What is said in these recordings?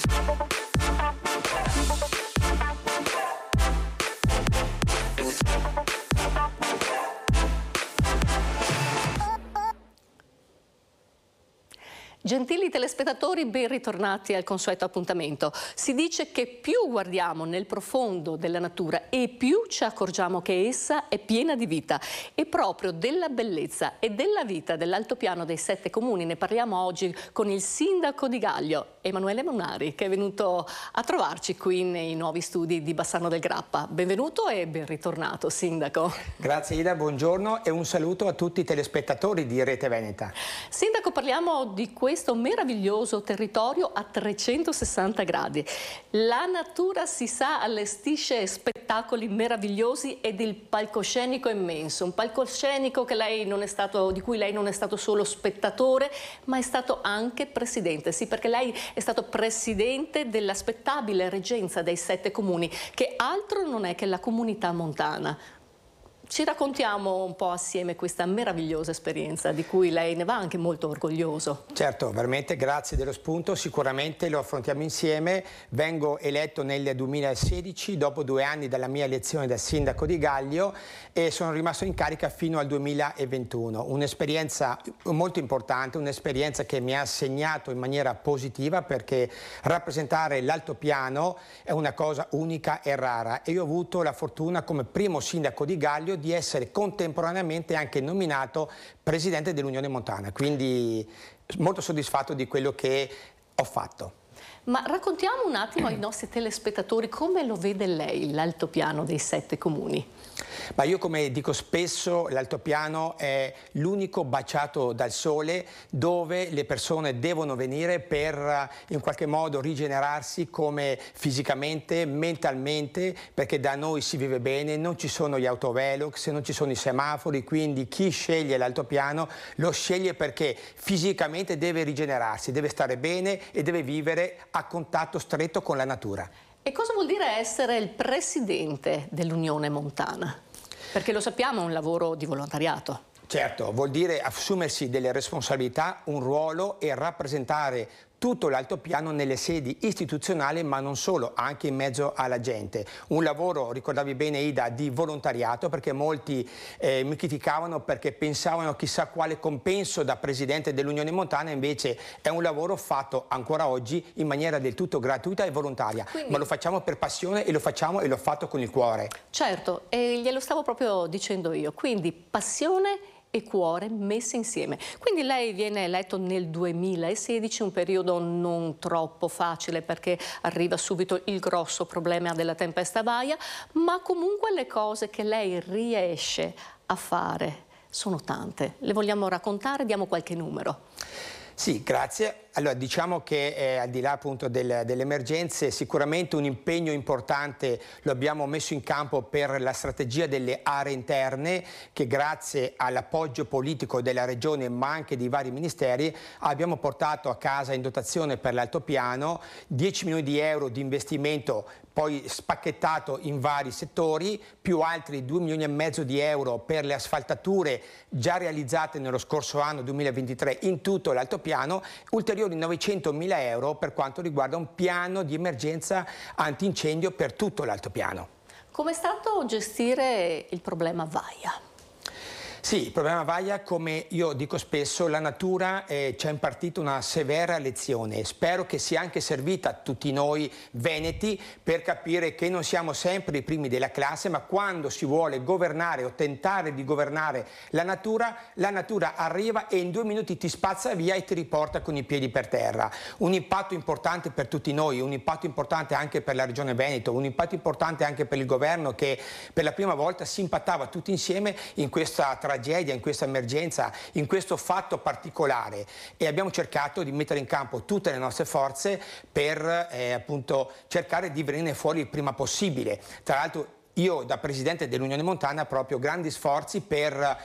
you. Gentili telespettatori, ben ritornati al consueto appuntamento. Si dice che più guardiamo nel profondo della natura e più ci accorgiamo che essa è piena di vita. E proprio della bellezza e della vita dell'altopiano dei sette comuni ne parliamo oggi con il sindaco di Gaglio, Emanuele Monari, che è venuto a trovarci qui nei nuovi studi di Bassano del Grappa. Benvenuto e ben ritornato, sindaco. Grazie Ida, buongiorno e un saluto a tutti i telespettatori di Rete Veneta. Sindaco, parliamo di questo questo meraviglioso territorio a 360 gradi. La natura si sa allestisce spettacoli meravigliosi ed il palcoscenico immenso, un palcoscenico stato, di cui lei non è stato solo spettatore ma è stato anche presidente, sì perché lei è stato presidente della spettabile reggenza dei sette comuni che altro non è che la comunità montana. Ci raccontiamo un po' assieme questa meravigliosa esperienza di cui lei ne va anche molto orgoglioso. Certo, veramente grazie dello spunto, sicuramente lo affrontiamo insieme. Vengo eletto nel 2016 dopo due anni dalla mia elezione da sindaco di Gaglio e sono rimasto in carica fino al 2021. Un'esperienza molto importante, un'esperienza che mi ha segnato in maniera positiva perché rappresentare l'altopiano è una cosa unica e rara e io ho avuto la fortuna come primo sindaco di Gaglio di essere contemporaneamente anche nominato presidente dell'Unione Montana, quindi molto soddisfatto di quello che ho fatto. Ma raccontiamo un attimo ai nostri telespettatori come lo vede lei l'altopiano dei sette comuni. Ma io come dico spesso l'altopiano è l'unico baciato dal sole dove le persone devono venire per eh, in qualche modo rigenerarsi come fisicamente, mentalmente, perché da noi si vive bene, non ci sono gli autovelox, non ci sono i semafori, quindi chi sceglie l'altopiano lo sceglie perché fisicamente deve rigenerarsi, deve stare bene e deve vivere a contatto stretto con la natura. E cosa vuol dire essere il presidente dell'Unione Montana? Perché lo sappiamo è un lavoro di volontariato. Certo, vuol dire assumersi delle responsabilità, un ruolo e rappresentare tutto l'altopiano nelle sedi istituzionali ma non solo, anche in mezzo alla gente. Un lavoro, ricordavi bene Ida, di volontariato perché molti eh, mi criticavano perché pensavano chissà quale compenso da presidente dell'Unione Montana, invece è un lavoro fatto ancora oggi in maniera del tutto gratuita e volontaria, Quindi... ma lo facciamo per passione e lo facciamo e l'ho fatto con il cuore. Certo, e glielo stavo proprio dicendo io. Quindi passione e cuore messe insieme. Quindi lei viene eletto nel 2016, un periodo non troppo facile perché arriva subito il grosso problema della tempesta Baia, ma comunque le cose che lei riesce a fare sono tante. Le vogliamo raccontare, diamo qualche numero. Sì, grazie. Allora, diciamo che eh, al di là appunto del, delle emergenze, sicuramente un impegno importante lo abbiamo messo in campo per la strategia delle aree interne che grazie all'appoggio politico della Regione ma anche di vari ministeri abbiamo portato a casa in dotazione per l'altopiano 10 milioni di euro di investimento poi spacchettato in vari settori, più altri 2 milioni e mezzo di euro per le asfaltature già realizzate nello scorso anno 2023 in tutto l'altopiano, ulteriori 900 mila euro per quanto riguarda un piano di emergenza antincendio per tutto l'altopiano. Come è stato gestire il problema Vaia? Sì, il problema Vaia, come io dico spesso, la natura eh, ci ha impartito una severa lezione. Spero che sia anche servita a tutti noi veneti per capire che non siamo sempre i primi della classe, ma quando si vuole governare o tentare di governare la natura, la natura arriva e in due minuti ti spazza via e ti riporta con i piedi per terra. Un impatto importante per tutti noi, un impatto importante anche per la Regione Veneto, un impatto importante anche per il governo che per la prima volta si impattava tutti insieme in questa trasformazione tragedia, in questa emergenza, in questo fatto particolare e abbiamo cercato di mettere in campo tutte le nostre forze per eh, appunto cercare di venire fuori il prima possibile. Tra l'altro io da Presidente dell'Unione Montana proprio grandi sforzi per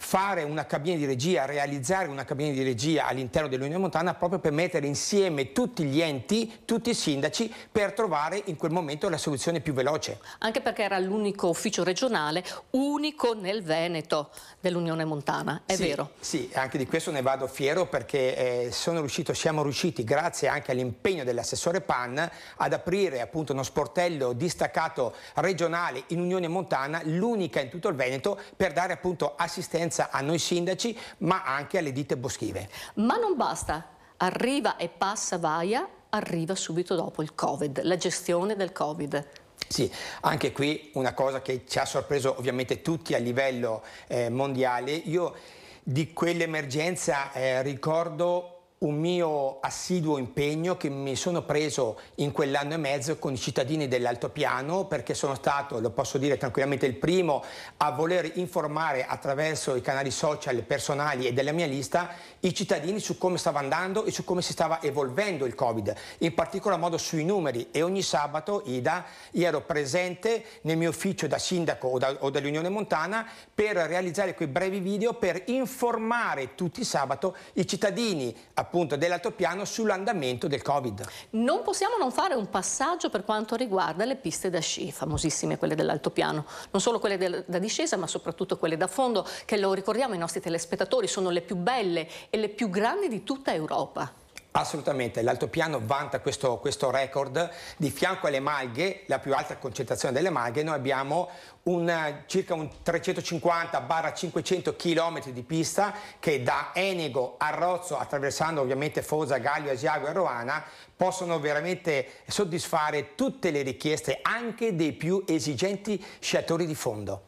fare una cabina di regia, realizzare una cabina di regia all'interno dell'Unione Montana proprio per mettere insieme tutti gli enti, tutti i sindaci per trovare in quel momento la soluzione più veloce. Anche perché era l'unico ufficio regionale, unico nel Veneto dell'Unione Montana, è sì, vero? Sì, anche di questo ne vado fiero perché eh, sono riuscito, siamo riusciti grazie anche all'impegno dell'assessore Pan ad aprire appunto uno sportello distaccato regionale in Unione Montana, l'unica in tutto il Veneto per dare appunto assistenza convenienza a noi sindaci ma anche alle ditte boschive. Ma non basta, arriva e passa Vaia, arriva subito dopo il Covid, la gestione del Covid. Sì, anche qui una cosa che ci ha sorpreso ovviamente tutti a livello eh, mondiale. Io di quell'emergenza eh, ricordo un mio assiduo impegno che mi sono preso in quell'anno e mezzo con i cittadini dell'Altopiano perché sono stato, lo posso dire tranquillamente, il primo a voler informare attraverso i canali social personali e della mia lista i cittadini su come stava andando e su come si stava evolvendo il Covid, in particolar modo sui numeri e ogni sabato Ida io ero presente nel mio ufficio da sindaco o, da, o dall'Unione Montana per realizzare quei brevi video per informare tutti i sabato i cittadini a appunto dell'altopiano sull'andamento del Covid. Non possiamo non fare un passaggio per quanto riguarda le piste da sci, famosissime quelle dell'altopiano, non solo quelle del, da discesa ma soprattutto quelle da fondo che lo ricordiamo ai nostri telespettatori sono le più belle e le più grandi di tutta Europa. Assolutamente, l'altopiano vanta questo, questo, record, di fianco alle malghe, la più alta concentrazione delle malghe, noi abbiamo un, circa un 350-500 km di pista che da Enego a Rozzo, attraversando ovviamente Fosa, Gaglio, Asiago e Roana, possono veramente soddisfare tutte le richieste anche dei più esigenti sciatori di fondo.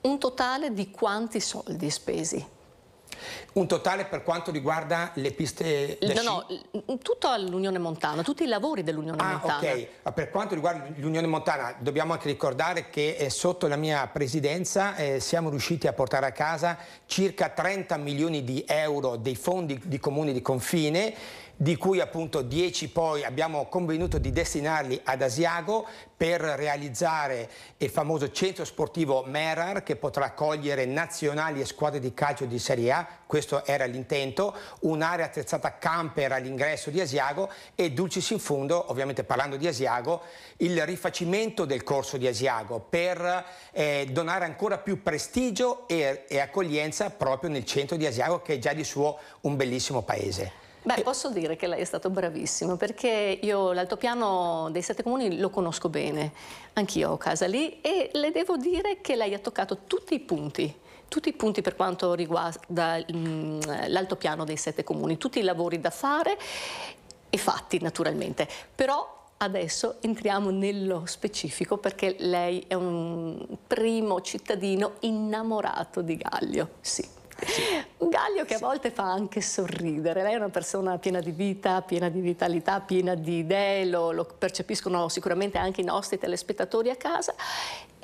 Un totale di quanti soldi spesi? Un totale per quanto riguarda le piste da No, sci? no, tutta l'Unione Montana, tutti i lavori dell'Unione ah, Montana. ok. per quanto riguarda l'Unione Montana, dobbiamo anche ricordare che sotto la mia presidenza eh, siamo riusciti a portare a casa circa 30 milioni di euro dei fondi di comuni di confine di cui appunto 10 poi abbiamo convenuto di destinarli ad Asiago per realizzare il famoso centro sportivo Merar che potrà accogliere nazionali e squadre di calcio di Serie A, questo era l'intento, un'area attrezzata camper all'ingresso di Asiago e dulcis in fondo, ovviamente parlando di Asiago, il rifacimento del corso di Asiago per eh, donare ancora più prestigio e, e accoglienza proprio nel centro di Asiago che è già di suo un bellissimo paese. Beh, posso dire che lei è stato bravissimo perché io l'altopiano dei Sette Comuni lo conosco bene, anch'io ho casa lì e le devo dire che lei ha toccato tutti i punti tutti i punti per quanto riguarda mm, l'altopiano dei sette comuni, tutti i lavori da fare e fatti naturalmente, però adesso entriamo nello specifico perché lei è un primo cittadino innamorato di Gaglio, sì. Un Gaglio che a volte fa anche sorridere, lei è una persona piena di vita, piena di vitalità, piena di idee, lo, lo percepiscono sicuramente anche i nostri telespettatori a casa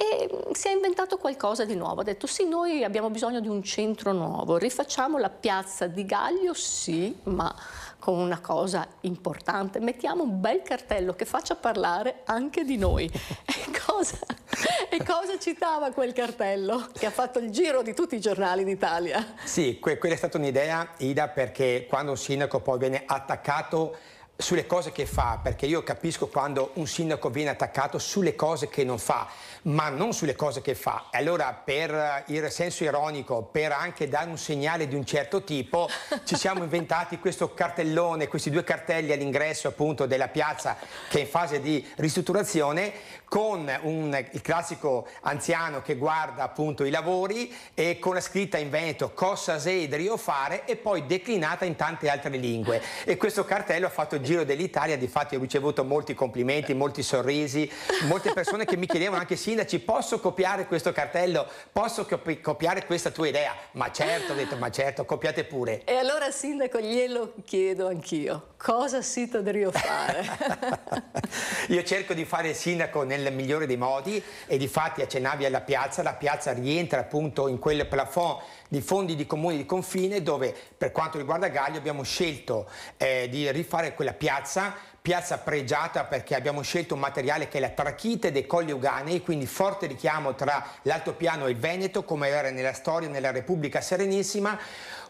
e mm, si è inventato qualcosa di nuovo. Ha detto sì, noi abbiamo bisogno di un centro nuovo, rifacciamo la piazza di Gaglio, sì, ma con una cosa importante, mettiamo un bel cartello che faccia parlare anche di noi. e, cosa, e cosa citava quel cartello che ha fatto il giro di tutti i giornali d'Italia? Sì, que quella è stata un'idea, Ida, perché quando un sindaco poi viene attaccato sulle cose che fa, perché io capisco quando un sindaco viene attaccato sulle cose che non fa, ma non sulle cose che fa. Allora, per il senso ironico, per anche dare un segnale di un certo tipo, ci siamo inventati questo cartellone, questi due cartelli all'ingresso appunto della piazza che è in fase di ristrutturazione, con un, il classico anziano che guarda appunto i lavori e con la scritta in veneto Cosa Sedrio fare e poi declinata in tante altre lingue. E questo cartello ha fatto giro dell'Italia, difatti ho ricevuto molti complimenti, molti sorrisi, molte persone che mi chiedevano anche sindaci posso copiare questo cartello, posso copi copiare questa tua idea? Ma certo, ho detto, ma certo, copiate pure. E allora sindaco glielo chiedo anch'io, cosa si devo fare? Io cerco di fare il sindaco nel migliore dei modi e difatti accennavi alla piazza, la piazza rientra appunto in quel plafond di fondi di comuni di confine dove per quanto riguarda Gaglio abbiamo scelto eh, di rifare quella piazza, piazza pregiata perché abbiamo scelto un materiale che è la trachite dei colli uganei, quindi forte richiamo tra l'altopiano e il Veneto, come era nella storia nella Repubblica Serenissima,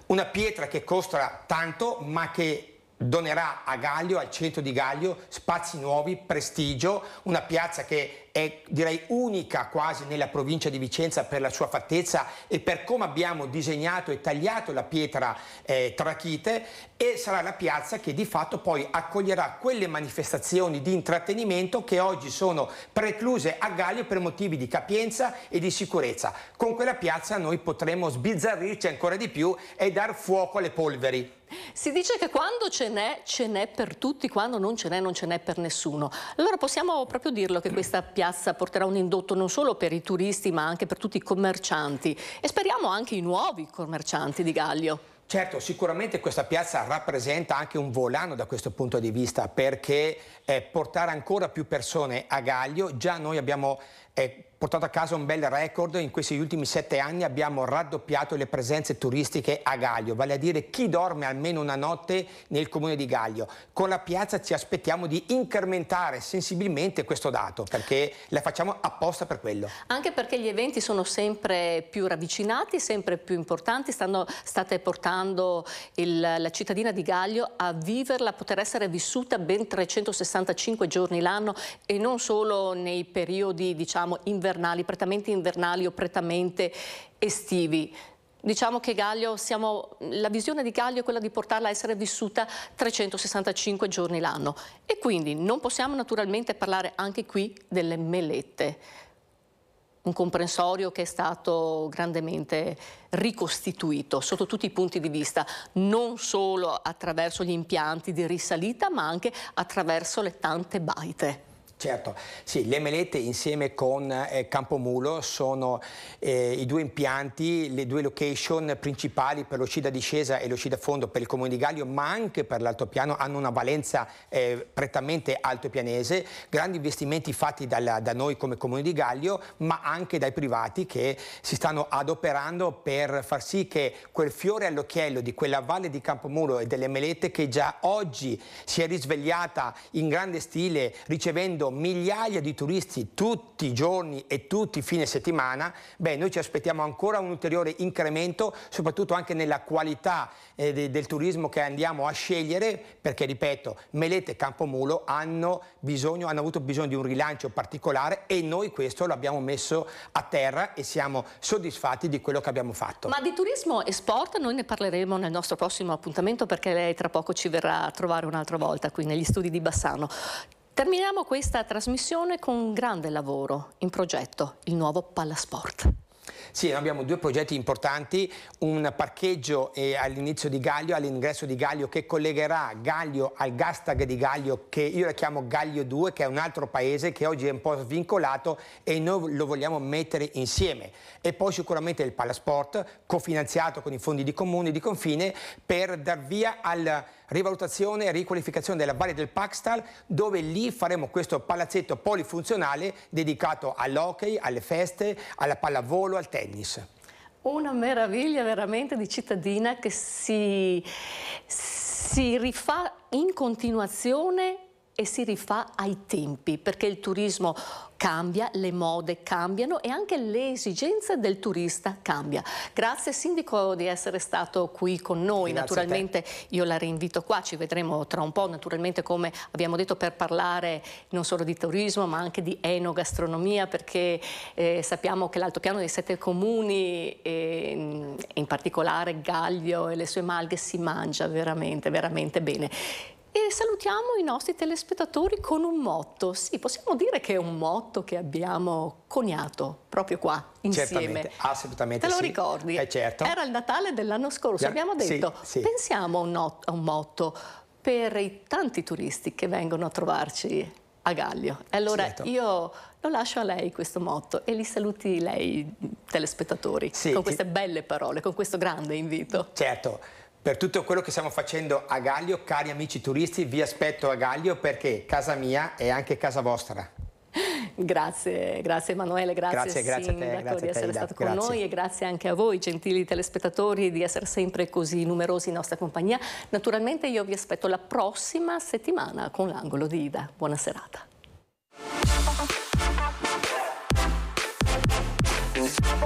una pietra che costa tanto ma che donerà a Gaglio, al centro di Gaglio, spazi nuovi, prestigio, una piazza che è direi unica quasi nella provincia di Vicenza per la sua fattezza e per come abbiamo disegnato e tagliato la pietra eh, trachite e sarà la piazza che di fatto poi accoglierà quelle manifestazioni di intrattenimento che oggi sono precluse a Gallio per motivi di capienza e di sicurezza. Con quella piazza noi potremo sbizzarrirci ancora di più e dar fuoco alle polveri. Si dice che quando ce n'è, ce n'è per tutti, quando non ce n'è, non ce n'è per nessuno. Allora possiamo proprio dirlo che questa piazza piazza porterà un indotto non solo per i turisti ma anche per tutti i commercianti e speriamo anche i nuovi commercianti di Gaglio. Certo, sicuramente questa piazza rappresenta anche un volano da questo punto di vista perché eh, portare ancora più persone a Gaglio, già noi abbiamo portato a casa un bel record, in questi ultimi sette anni abbiamo raddoppiato le presenze turistiche a Gaglio, vale a dire chi dorme almeno una notte nel comune di Gaglio. Con la piazza ci aspettiamo di incrementare sensibilmente questo dato, perché la facciamo apposta per quello. Anche perché gli eventi sono sempre più ravvicinati, sempre più importanti, Stanno, state portando il, la cittadina di Gaglio a viverla, a poter essere vissuta ben 365 giorni l'anno e non solo nei periodi, diciamo, diciamo, invernali, prettamente invernali o prettamente estivi. Diciamo che Gaglio siamo, la visione di Gaglio è quella di portarla a essere vissuta 365 giorni l'anno e quindi non possiamo naturalmente parlare anche qui delle melette, un comprensorio che è stato grandemente ricostituito sotto tutti i punti di vista, non solo attraverso gli impianti di risalita ma anche attraverso le tante baite. Certo, sì, le Melette insieme con eh, Campomulo sono eh, i due impianti, le due location principali per l'uscita discesa e l'uscita fondo per il Comune di Gaglio, ma anche per l'altopiano, hanno una valenza eh, prettamente altopianese, grandi investimenti fatti dalla, da noi come Comune di Gaglio, ma anche dai privati che si stanno adoperando per far sì che quel fiore all'occhiello di quella valle di Campomulo e delle Melette che già oggi si è risvegliata in grande stile ricevendo migliaia di turisti tutti i giorni e tutti i fine settimana, beh, noi ci aspettiamo ancora un ulteriore incremento, soprattutto anche nella qualità eh, de del turismo che andiamo a scegliere, perché ripeto, Melete e Campomulo hanno, bisogno, hanno avuto bisogno di un rilancio particolare e noi questo lo abbiamo messo a terra e siamo soddisfatti di quello che abbiamo fatto. Ma di turismo e sport noi ne parleremo nel nostro prossimo appuntamento perché lei tra poco ci verrà a trovare un'altra volta qui negli studi di Bassano. Terminiamo questa trasmissione con un grande lavoro in progetto, il nuovo Pallasport. Sì, abbiamo due progetti importanti, un parcheggio eh, all'inizio di Gaglio, all'ingresso di Gaglio che collegherà Gaglio al Gastag di Gaglio che io la chiamo Gaglio 2 che è un altro paese che oggi è un po' svincolato e noi lo vogliamo mettere insieme e poi sicuramente il Palasport cofinanziato con i fondi di comune di confine per dar via alla rivalutazione e riqualificazione della valle del Paxtal dove lì faremo questo palazzetto polifunzionale dedicato all'hockey, alle feste, alla pallavolo, al tennis. Una meraviglia veramente di cittadina che si, si rifà in continuazione e si rifà ai tempi perché il turismo cambia, le mode cambiano e anche le esigenze del turista cambia. Grazie Sindaco di essere stato qui con noi, Grazie naturalmente io la rinvito qua, ci vedremo tra un po' naturalmente come abbiamo detto per parlare non solo di turismo ma anche di enogastronomia perché eh, sappiamo che l'altopiano dei sette comuni e ehm, in particolare Gaglio e le sue malghe si mangia veramente veramente bene. E salutiamo i nostri telespettatori con un motto. Sì, possiamo dire che è un motto che abbiamo coniato proprio qua insieme. Certamente, assolutamente. Te lo sì. ricordi? Eh, certo. Era il Natale dell'anno scorso, no, abbiamo detto. Sì, sì. Pensiamo a un, not- a un motto per i tanti turisti che vengono a trovarci a Gaglio. Allora certo. io lo lascio a lei questo motto e li saluti lei, telespettatori, sì, con queste ti... belle parole, con questo grande invito. Certo. Per tutto quello che stiamo facendo a Gaglio, cari amici turisti, vi aspetto a Gaglio perché casa mia è anche casa vostra. Grazie, grazie Emanuele, grazie, grazie, grazie Sindaco te, grazie di essere te, stato con grazie. noi e grazie anche a voi gentili telespettatori di essere sempre così numerosi in nostra compagnia. Naturalmente io vi aspetto la prossima settimana con l'angolo di Ida. Buona serata.